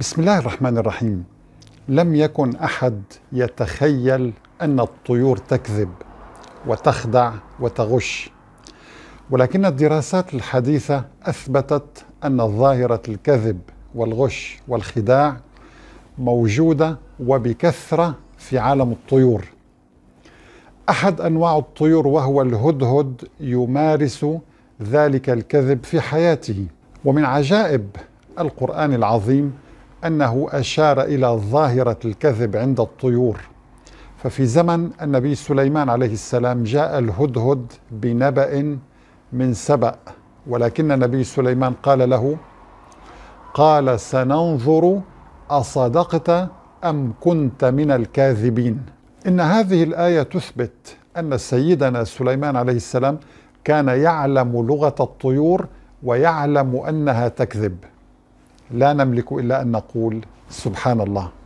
بسم الله الرحمن الرحيم لم يكن احد يتخيل ان الطيور تكذب وتخدع وتغش ولكن الدراسات الحديثه اثبتت ان ظاهره الكذب والغش والخداع موجوده وبكثره في عالم الطيور احد انواع الطيور وهو الهدهد يمارس ذلك الكذب في حياته ومن عجائب القران العظيم أنه أشار إلى ظاهرة الكذب عند الطيور ففي زمن النبي سليمان عليه السلام جاء الهدهد بنبأ من سبأ ولكن النبي سليمان قال له قال سننظر أصدقت أم كنت من الكاذبين إن هذه الآية تثبت أن سيدنا سليمان عليه السلام كان يعلم لغة الطيور ويعلم أنها تكذب لا نملك إلا أن نقول سبحان الله